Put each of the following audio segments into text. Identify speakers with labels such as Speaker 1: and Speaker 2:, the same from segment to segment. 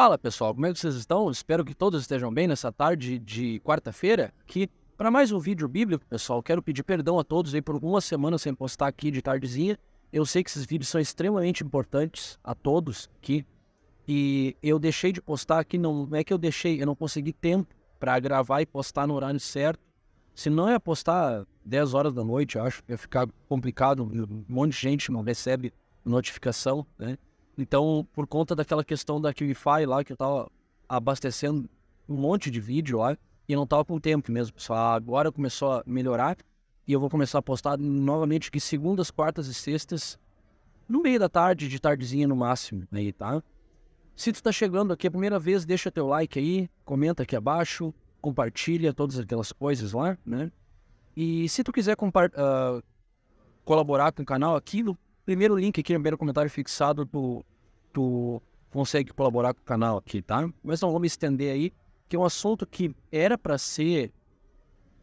Speaker 1: Fala pessoal, como é que vocês estão? Espero que todos estejam bem nessa tarde de quarta-feira aqui para mais um vídeo bíblico, pessoal. Quero pedir perdão a todos aí por algumas semanas sem postar aqui de tardezinha. Eu sei que esses vídeos são extremamente importantes a todos aqui e eu deixei de postar aqui, não é que eu deixei, eu não consegui tempo para gravar e postar no horário certo. Se não ia é postar 10 horas da noite, acho, que ia ficar complicado, um monte de gente não recebe notificação, né? Então, por conta daquela questão da QIFI lá, que eu tava abastecendo um monte de vídeo lá, e não tava com tempo mesmo, pessoal. Agora começou a melhorar, e eu vou começar a postar novamente que segundas, quartas e sextas, no meio da tarde, de tardezinha no máximo, aí, tá? Se tu tá chegando aqui a primeira vez, deixa teu like aí, comenta aqui abaixo, compartilha todas aquelas coisas lá, né? E se tu quiser uh, colaborar com o canal aqui no primeiro link aqui, primeiro comentário fixado, tu, tu consegue colaborar com o canal aqui, tá? Mas não vou me estender aí, que é um assunto que era para ser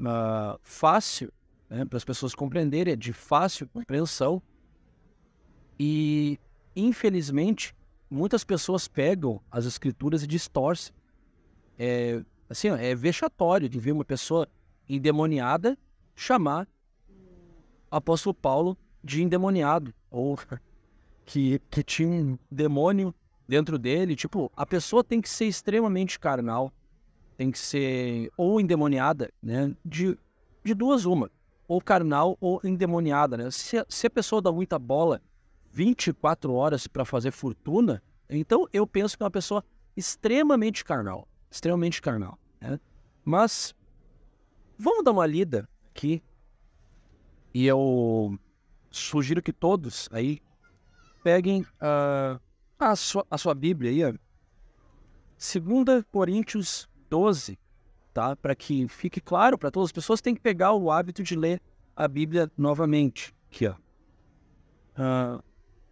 Speaker 1: uh, fácil, né, para as pessoas compreenderem, é de fácil compreensão. E, infelizmente, muitas pessoas pegam as escrituras e distorcem. É, assim, é vexatório de ver uma pessoa endemoniada chamar o apóstolo Paulo de endemoniado ou que, que tinha um demônio dentro dele. Tipo, a pessoa tem que ser extremamente carnal, tem que ser ou endemoniada, né? De, de duas, uma. Ou carnal ou endemoniada, né? Se, se a pessoa dá muita bola 24 horas para fazer fortuna, então eu penso que é uma pessoa extremamente carnal. Extremamente carnal, né? Mas vamos dar uma lida aqui. E eu sugiro que todos aí peguem uh, a, sua, a sua Bíblia aí, 2 Coríntios 12, tá? Para que fique claro para todas as pessoas, tem que pegar o hábito de ler a Bíblia novamente. Aqui, ó. Uh,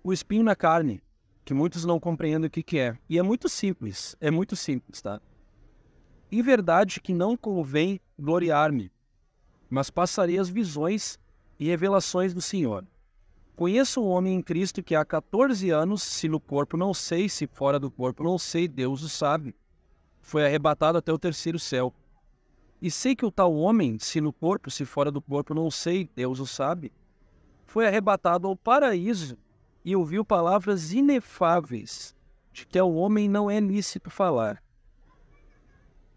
Speaker 1: o espinho na carne, que muitos não compreendem o que, que é. E é muito simples, é muito simples, tá? Em verdade que não convém gloriar-me, mas passarei as visões e revelações do Senhor. Conheço um homem em Cristo que há 14 anos, se no corpo não sei, se fora do corpo não sei, Deus o sabe. Foi arrebatado até o terceiro céu. E sei que o tal homem, se no corpo, se fora do corpo não sei, Deus o sabe, foi arrebatado ao paraíso e ouviu palavras inefáveis de que ao homem não é lícito falar.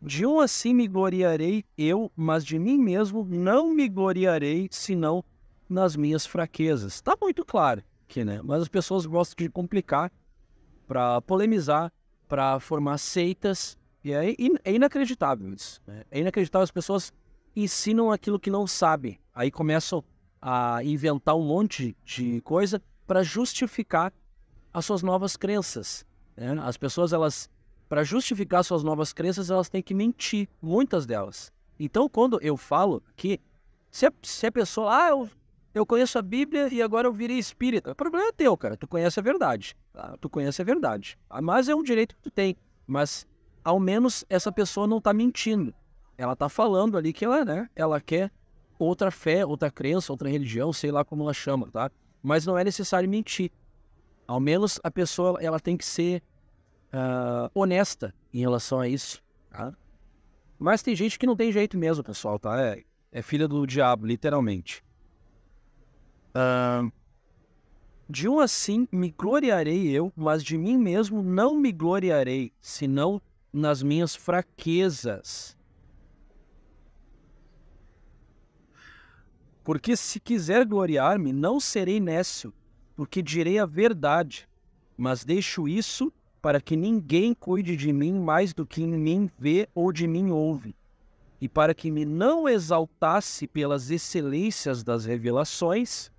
Speaker 1: De um assim me gloriarei eu, mas de mim mesmo não me gloriarei, senão nas minhas fraquezas. Tá muito claro que, né? Mas as pessoas gostam de complicar para polemizar, para formar seitas. E é, in é inacreditável isso. Né? É inacreditável. As pessoas ensinam aquilo que não sabem. Aí começam a inventar um monte de coisa para justificar as suas novas crenças. Né? As pessoas, elas, para justificar suas novas crenças, elas têm que mentir, muitas delas. Então, quando eu falo que se a, se a pessoa, ah, eu eu conheço a Bíblia e agora eu virei espírita. O problema é teu, cara. Tu conhece a verdade. Tá? Tu conhece a verdade. Ah, mas é um direito que tu tem. Mas ao menos essa pessoa não está mentindo. Ela está falando ali que ela, né, ela quer outra fé, outra crença, outra religião, sei lá como ela chama, tá? Mas não é necessário mentir. Ao menos a pessoa ela tem que ser uh, honesta em relação a isso, tá? Mas tem gente que não tem jeito mesmo, pessoal, tá? É, é filha do diabo, literalmente. Uh, de um assim me gloriarei eu, mas de mim mesmo não me gloriarei, senão nas minhas fraquezas. Porque se quiser gloriar-me, não serei nécio, porque direi a verdade, mas deixo isso para que ninguém cuide de mim mais do que em mim vê ou de mim ouve, e para que me não exaltasse pelas excelências das revelações,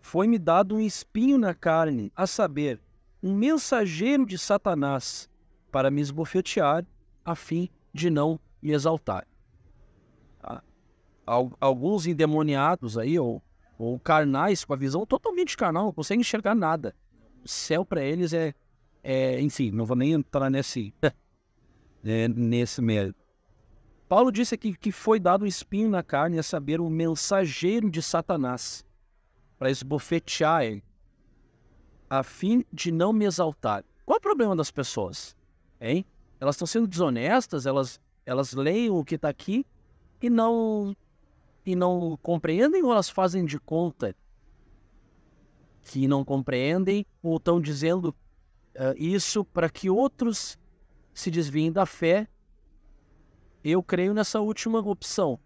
Speaker 1: foi-me dado um espinho na carne, a saber, um mensageiro de Satanás, para me esbofetear, a fim de não me exaltar. Ah, alguns endemoniados aí, ou, ou carnais, com a visão totalmente carnal, não conseguem enxergar nada. O céu para eles é, é. Enfim, não vou nem entrar nesse, é, nesse medo. Paulo disse aqui que foi dado um espinho na carne, a saber, um mensageiro de Satanás para esbofetear ele, a fim de não me exaltar. Qual é o problema das pessoas? Hein? Elas estão sendo desonestas, elas, elas leem o que está aqui e não e não compreendem ou elas fazem de conta que não compreendem ou estão dizendo uh, isso para que outros se desviem da fé. Eu creio nessa última opção.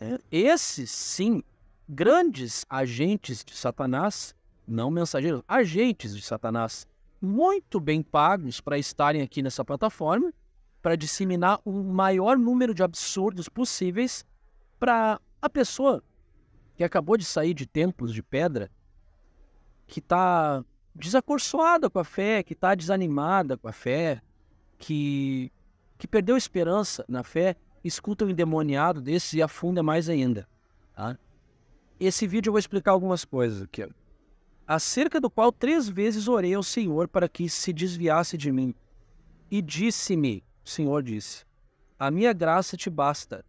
Speaker 1: É, esse sim grandes agentes de Satanás, não mensageiros, agentes de Satanás, muito bem pagos para estarem aqui nessa plataforma, para disseminar o maior número de absurdos possíveis para a pessoa que acabou de sair de templos de pedra, que está desacorçoada com a fé, que está desanimada com a fé, que, que perdeu esperança na fé, escuta um endemoniado desse e afunda mais ainda. Tá? Esse vídeo eu vou explicar algumas coisas aqui. Acerca do qual três vezes orei ao Senhor para que se desviasse de mim. E disse-me, o Senhor disse, a minha graça te basta,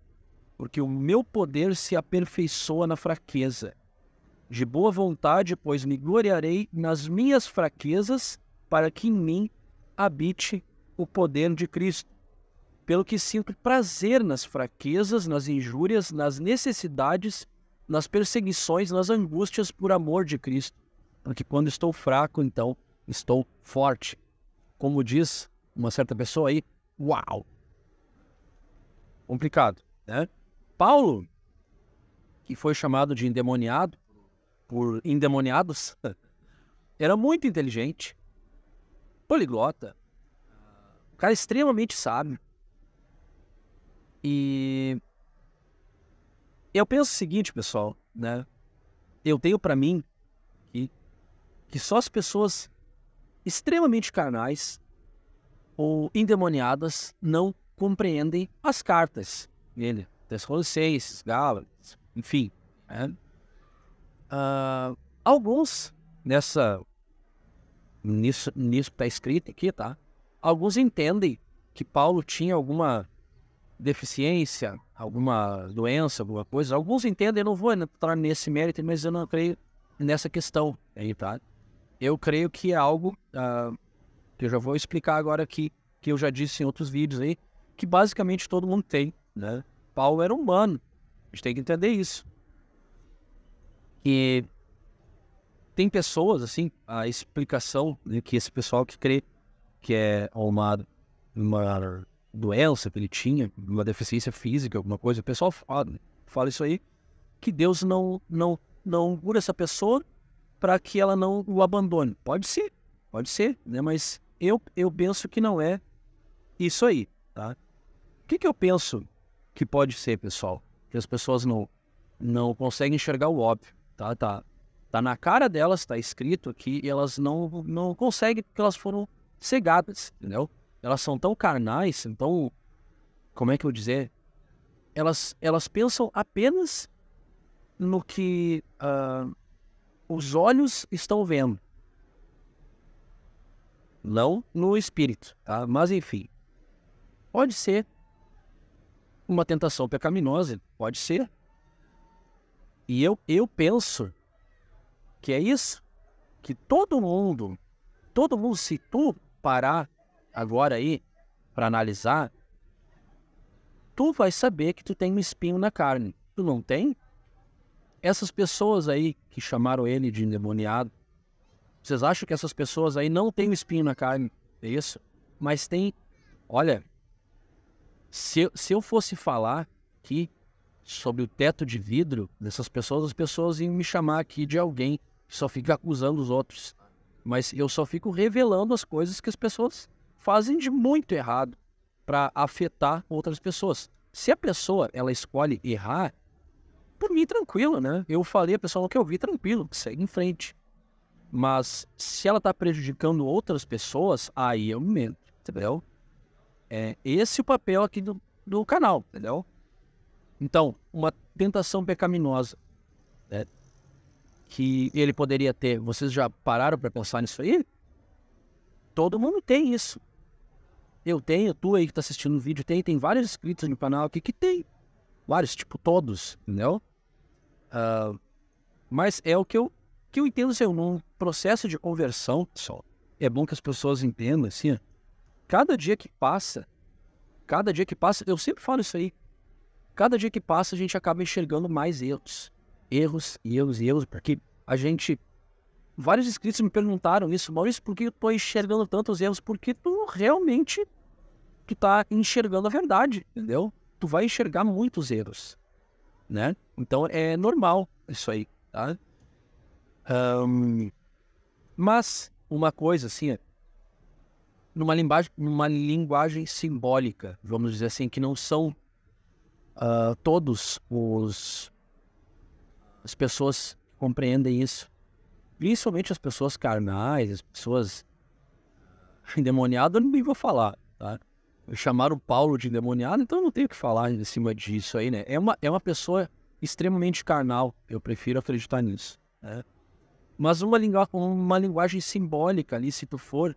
Speaker 1: porque o meu poder se aperfeiçoa na fraqueza. De boa vontade, pois me gloriarei nas minhas fraquezas, para que em mim habite o poder de Cristo. Pelo que sinto prazer nas fraquezas, nas injúrias, nas necessidades nas perseguições, nas angústias por amor de Cristo. Porque quando estou fraco, então estou forte. Como diz uma certa pessoa aí, uau! Complicado, né? Paulo, que foi chamado de endemoniado, por endemoniados, era muito inteligente, poliglota, um cara extremamente sábio. E eu penso o seguinte, pessoal, né? Eu tenho para mim que, que só as pessoas extremamente carnais ou endemoniadas não compreendem as cartas dele, Tessalonicenses, Gálatas, enfim. Né? Uh, alguns nessa nisso nisso está escrito aqui, tá? Alguns entendem que Paulo tinha alguma deficiência alguma doença, alguma coisa. Alguns entendem, eu não vou entrar nesse mérito, mas eu não creio nessa questão aí, tá? Eu creio que é algo uh, que eu já vou explicar agora aqui, que eu já disse em outros vídeos aí, que basicamente todo mundo tem, né? Paulo era humano. A gente tem que entender isso. Que tem pessoas, assim, a explicação de né, que esse pessoal que crê que é uma, uma doença que ele tinha, uma deficiência física, alguma coisa. O pessoal fala, fala isso aí, que Deus não, não, não cura essa pessoa para que ela não o abandone. Pode ser, pode ser, né? Mas eu, eu penso que não é isso aí, tá? O que, que eu penso que pode ser, pessoal? Que as pessoas não, não conseguem enxergar o óbvio, tá? Tá, tá na cara delas, tá escrito aqui, e elas não, não conseguem porque elas foram cegadas, entendeu? elas são tão carnais, então Como é que eu vou dizer? Elas, elas pensam apenas no que uh, os olhos estão vendo. Não no espírito, tá? Mas enfim. Pode ser uma tentação pecaminosa, pode ser. E eu, eu penso que é isso. Que todo mundo, todo mundo, se tu parar agora aí para analisar, tu vai saber que tu tem um espinho na carne. Tu não tem? Essas pessoas aí que chamaram ele de endemoniado, vocês acham que essas pessoas aí não têm um espinho na carne? É isso? Mas tem. Olha, se, se eu fosse falar aqui sobre o teto de vidro dessas pessoas, as pessoas iam me chamar aqui de alguém que só fica acusando os outros. Mas eu só fico revelando as coisas que as pessoas fazem de muito errado para afetar outras pessoas. Se a pessoa ela escolhe errar, por mim tranquilo, né? Eu falei a pessoa o que eu vi, tranquilo, segue em frente. Mas se ela está prejudicando outras pessoas, aí eu me meto, entendeu? É esse o papel aqui do, do canal, entendeu? Então, uma tentação pecaminosa né, que ele poderia ter, vocês já pararam para pensar nisso aí? Todo mundo tem isso. Eu tenho, tu aí que tá assistindo o vídeo tem, tem vários inscritos no canal aqui que tem. Vários, tipo todos, entendeu? Uh, mas é o que eu, que eu entendo, assim, num processo de conversão, pessoal. É bom que as pessoas entendam, assim, cada dia que passa, cada dia que passa, eu sempre falo isso aí. Cada dia que passa, a gente acaba enxergando mais erros. Erros e erros e erros, porque a gente. Vários inscritos me perguntaram isso, Maurício, por que eu tô enxergando tantos erros? Porque tu realmente tu tá enxergando a verdade, entendeu? Tu vai enxergar muitos erros, né? Então é normal isso aí, tá? Um, mas uma coisa assim, é, numa linguagem, numa linguagem simbólica, vamos dizer assim, que não são uh, todos os as pessoas compreendem isso, principalmente as pessoas carnais, as pessoas endemoniadas, eu nem vou falar, tá? chamaram o Paulo de endemoniado, então não tenho o que falar em cima disso aí, né? É uma, é uma pessoa extremamente carnal, eu prefiro acreditar nisso. Né? Mas uma, lingu uma linguagem simbólica ali, se tu for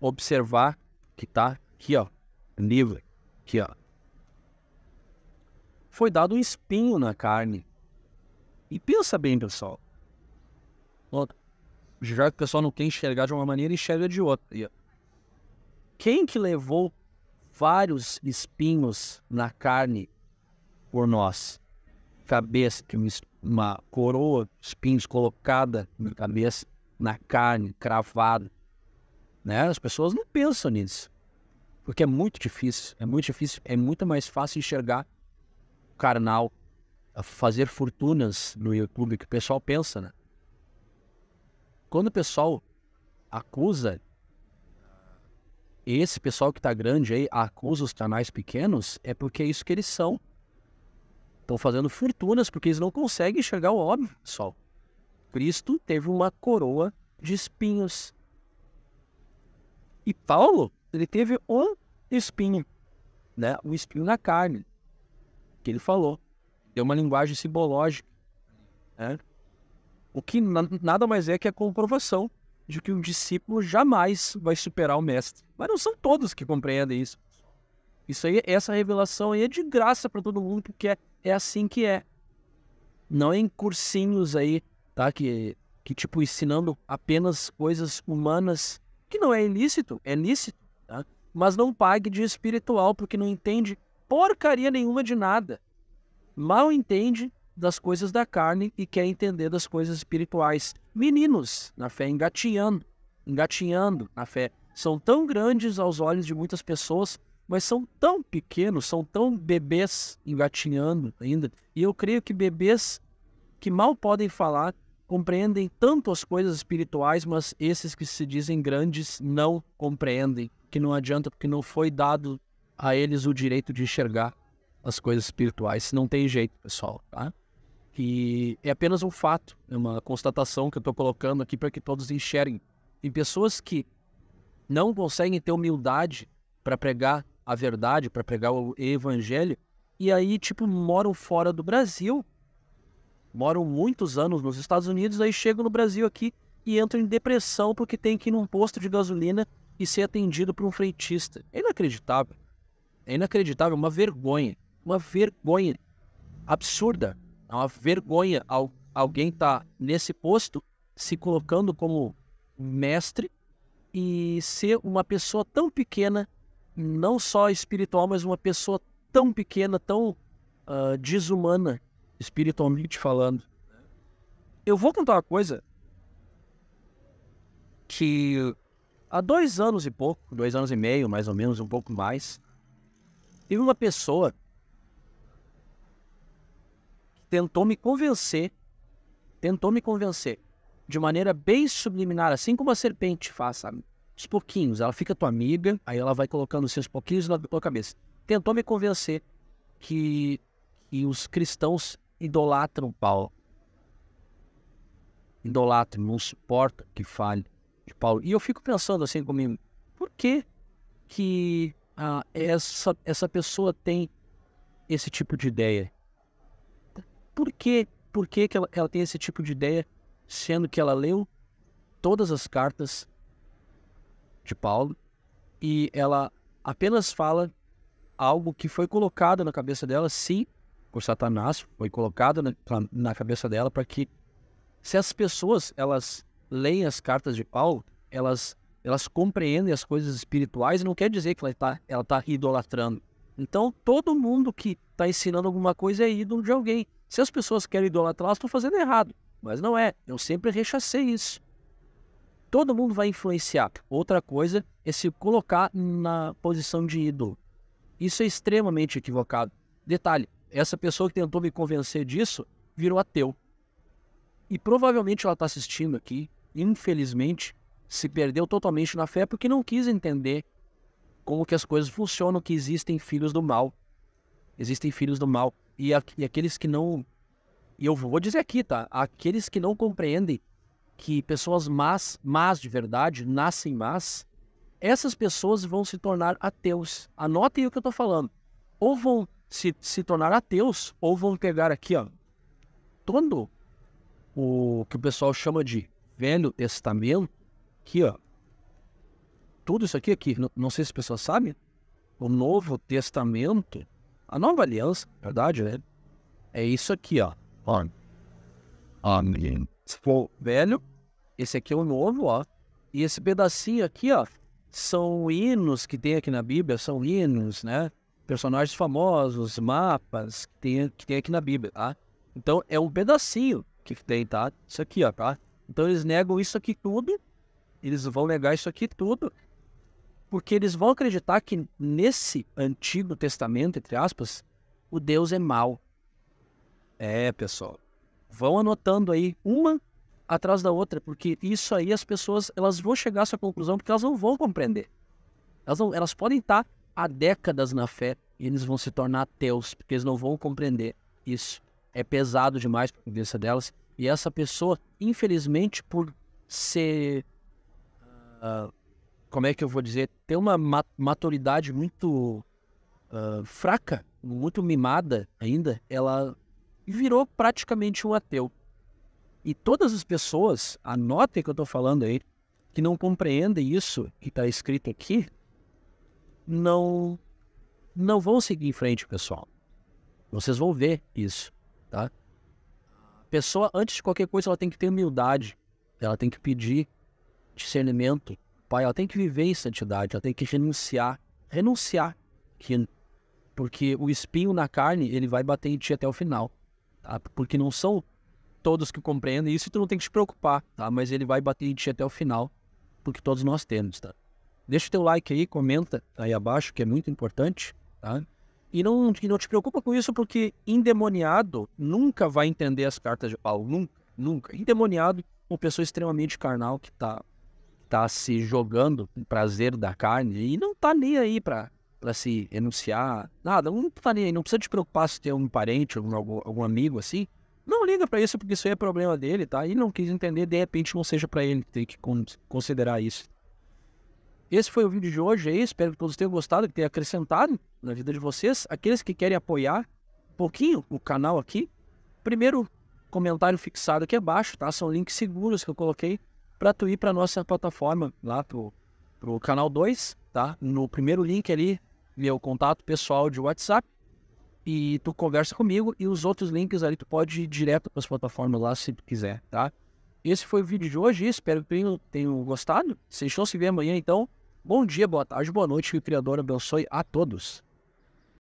Speaker 1: observar, que tá aqui, ó, livre, aqui, ó. Foi dado um espinho na carne. E pensa bem, pessoal. Já que o pessoal não quer enxergar de uma maneira, enxerga de outra. Quem que levou vários espinhos na carne por nós. Cabeça, é uma coroa, espinhos colocada na cabeça, na carne, cravada. Né? As pessoas não pensam nisso. Porque é muito difícil, é muito difícil, é muito mais fácil enxergar o carnal, fazer fortunas no YouTube, que o pessoal pensa, né? Quando o pessoal acusa esse pessoal que está grande aí acusa os canais pequenos, é porque é isso que eles são. Estão fazendo fortunas porque eles não conseguem enxergar o óbvio, pessoal. Cristo teve uma coroa de espinhos. E Paulo, ele teve um espinho, né? Um espinho na carne, que ele falou. Deu uma linguagem simbológica, né? O que nada mais é que a comprovação de que o discípulo jamais vai superar o mestre. Mas não são todos que compreendem isso. Isso aí, essa revelação aí é de graça para todo mundo, porque é, é assim que é. Não é em cursinhos aí, tá? Que, que tipo, ensinando apenas coisas humanas, que não é ilícito, é lícito, tá? Mas não pague de espiritual, porque não entende porcaria nenhuma de nada. Mal entende das coisas da carne e quer entender das coisas espirituais. Meninos, na fé engatinhando, engatinhando na fé, são tão grandes aos olhos de muitas pessoas, mas são tão pequenos, são tão bebês engatinhando ainda. E eu creio que bebês que mal podem falar compreendem tanto as coisas espirituais, mas esses que se dizem grandes não compreendem, que não adianta porque não foi dado a eles o direito de enxergar as coisas espirituais. Não tem jeito, pessoal, tá? E é apenas um fato, é uma constatação que eu estou colocando aqui para que todos enxerem. Tem pessoas que não conseguem ter humildade para pregar a verdade, para pregar o evangelho, e aí, tipo, moram fora do Brasil, moram muitos anos nos Estados Unidos, aí chegam no Brasil aqui e entram em depressão porque tem que ir num posto de gasolina e ser atendido por um freitista. É inacreditável. É inacreditável, uma vergonha. Uma vergonha absurda. É uma vergonha alguém estar tá nesse posto, se colocando como mestre e ser uma pessoa tão pequena, não só espiritual, mas uma pessoa tão pequena, tão uh, desumana, espiritualmente falando. Eu vou contar uma coisa que há dois anos e pouco, dois anos e meio, mais ou menos, um pouco mais, teve uma pessoa tentou me convencer, tentou me convencer de maneira bem subliminar, assim como a serpente faz, sabe? Os pouquinhos, ela fica tua amiga, aí ela vai colocando seus pouquinhos na tua cabeça. Tentou me convencer que, que os cristãos idolatram Paulo. Idolatram, não suportam que fale de Paulo. E eu fico pensando assim comigo, por que que ah, essa, essa pessoa tem esse tipo de ideia? por quê? Por que, que ela, ela tem esse tipo de ideia, sendo que ela leu todas as cartas de Paulo e ela apenas fala algo que foi colocado na cabeça dela, sim, por Satanás, foi colocado na, na cabeça dela para que se as pessoas elas leem as cartas de Paulo, elas elas compreendem as coisas espirituais, não quer dizer que ela está ela tá idolatrando. Então, todo mundo que está ensinando alguma coisa é ídolo de alguém. Se as pessoas querem idolatrar, elas estão fazendo errado. Mas não é. Eu sempre rechacei isso. Todo mundo vai influenciar. Outra coisa é se colocar na posição de ídolo. Isso é extremamente equivocado. Detalhe: essa pessoa que tentou me convencer disso virou ateu. E provavelmente ela está assistindo aqui, infelizmente, se perdeu totalmente na fé porque não quis entender como que as coisas funcionam, que existem filhos do mal. Existem filhos do mal. E, a, e aqueles que não. E eu vou dizer aqui, tá? Aqueles que não compreendem que pessoas más, más de verdade, nascem más, essas pessoas vão se tornar ateus. Anotem o que eu tô falando. Ou vão se, se tornar ateus, ou vão pegar aqui, ó, todo o que o pessoal chama de Velho Testamento, aqui, ó. Tudo isso aqui, aqui, não, não sei se as pessoas sabem, o Novo Testamento a nova aliança, é. verdade, né? É isso aqui, ó. On. On. Se for velho, esse aqui é o novo, ó. E esse pedacinho aqui, ó, são hinos que tem aqui na Bíblia, são hinos, né? Personagens famosos, mapas que tem, que tem aqui na Bíblia, tá? Então é um pedacinho que tem, tá? Isso aqui, ó, tá? Então eles negam isso aqui tudo, eles vão negar isso aqui tudo, porque eles vão acreditar que nesse Antigo Testamento, entre aspas, o Deus é mau. É, pessoal. Vão anotando aí uma atrás da outra, porque isso aí as pessoas elas vão chegar a essa conclusão porque elas não vão compreender. Elas, não, elas podem estar há décadas na fé e eles vão se tornar ateus, porque eles não vão compreender isso. É pesado demais para a cabeça delas. E essa pessoa, infelizmente, por ser uh, como é que eu vou dizer, tem uma maturidade muito uh, fraca, muito mimada ainda, ela virou praticamente um ateu. E todas as pessoas, anotem que eu estou falando aí, que não compreendem isso que está escrito aqui, não não vão seguir em frente, pessoal. Vocês vão ver isso, tá? A pessoa, antes de qualquer coisa, ela tem que ter humildade. Ela tem que pedir discernimento pai, ela tem que viver em santidade, ela tem que renunciar, renunciar, porque o espinho na carne, ele vai bater em ti até o final, tá? Porque não são todos que compreendem isso, tu não tem que te preocupar, tá? Mas ele vai bater em ti até o final, porque todos nós temos, tá? Deixa o teu like aí, comenta aí abaixo, que é muito importante, tá? E não, e não te preocupa com isso, porque endemoniado nunca vai entender as cartas de Paulo, nunca, nunca. Endemoniado, uma pessoa extremamente carnal que tá tá se jogando prazer da carne e não tá nem aí pra, pra se enunciar, nada, não tá nem aí, não precisa te preocupar se tem um parente, algum, algum amigo assim. Não liga para isso, porque isso aí é problema dele, tá? E não quis entender, de repente não seja para ele, ter que considerar isso. Esse foi o vídeo de hoje aí, é espero que todos tenham gostado, que tenha acrescentado na vida de vocês. Aqueles que querem apoiar um pouquinho o canal aqui, primeiro comentário fixado aqui abaixo, tá? São links seguros que eu coloquei para tu ir para nossa plataforma, lá pro, pro canal 2, tá? No primeiro link ali, meu contato pessoal de WhatsApp, e tu conversa comigo, e os outros links ali tu pode ir direto para as plataformas lá se tu quiser, tá? Esse foi o vídeo de hoje, espero que tenham, tenham gostado. Vocês estão se vê amanhã, então. Bom dia, boa tarde, boa noite, que o Criador abençoe a todos.